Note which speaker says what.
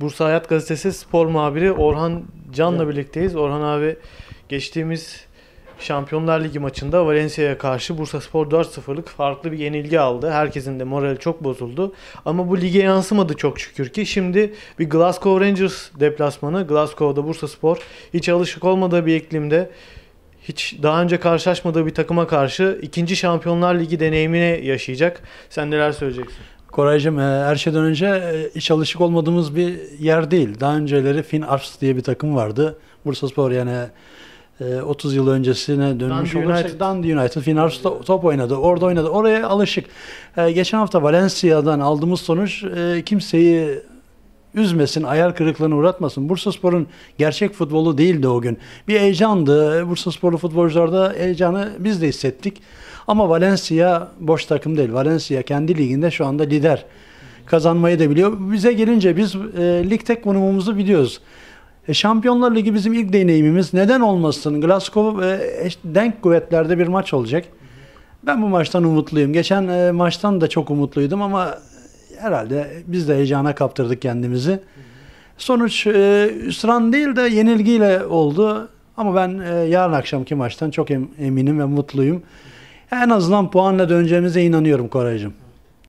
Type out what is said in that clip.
Speaker 1: Bursa Hayat Gazetesi spor muhabiri Orhan Can'la birlikteyiz. Orhan abi geçtiğimiz Şampiyonlar Ligi maçında Valencia'ya karşı Bursa Spor 4-0'lık farklı bir yenilgi aldı. Herkesin de morali çok bozuldu. Ama bu lige yansımadı çok şükür ki. Şimdi bir Glasgow Rangers deplasmanı. Glasgow'da Bursa Spor hiç alışık olmadığı bir iklimde hiç daha önce karşılaşmadığı bir takıma karşı ikinci Şampiyonlar Ligi deneyimini yaşayacak. Sen neler söyleyeceksin?
Speaker 2: Koraycığım e, her şeyden önce e, hiç alışık olmadığımız bir yer değil. Daha önceleri Fin Arps diye bir takım vardı. Bursaspor yani 30 e, yıl öncesine dönmüş Dundee olursak United. Dundee United Fin to, top oynadı. Orada oynadı. Oraya alışık. geçen hafta Valencia'dan aldığımız sonuç kimseyi üzmesin, ayar kırıklığına uğratmasın. Bursaspor'un gerçek futbolu değildi o gün. Bir heyecandı. Bursasporlu futbolcularda heyecanı biz de hissettik. Ama Valencia boş takım değil. Valencia kendi liginde şu anda lider. Kazanmayı da biliyor. Bize gelince biz e, lig tek konumumuzu biliyoruz. E, Şampiyonlar Ligi bizim ilk deneyimimiz. Neden olmasın? Glasgow e, denk kuvvetlerde bir maç olacak. Ben bu maçtan umutluyum. Geçen e, maçtan da çok umutluydum ama herhalde biz de heyecana kaptırdık kendimizi. Sonuç e, üsran değil de yenilgiyle oldu. Ama ben e, yarın akşamki maçtan çok em, eminim ve mutluyum. En azından puanla döneceğimize inanıyorum Koraycığım.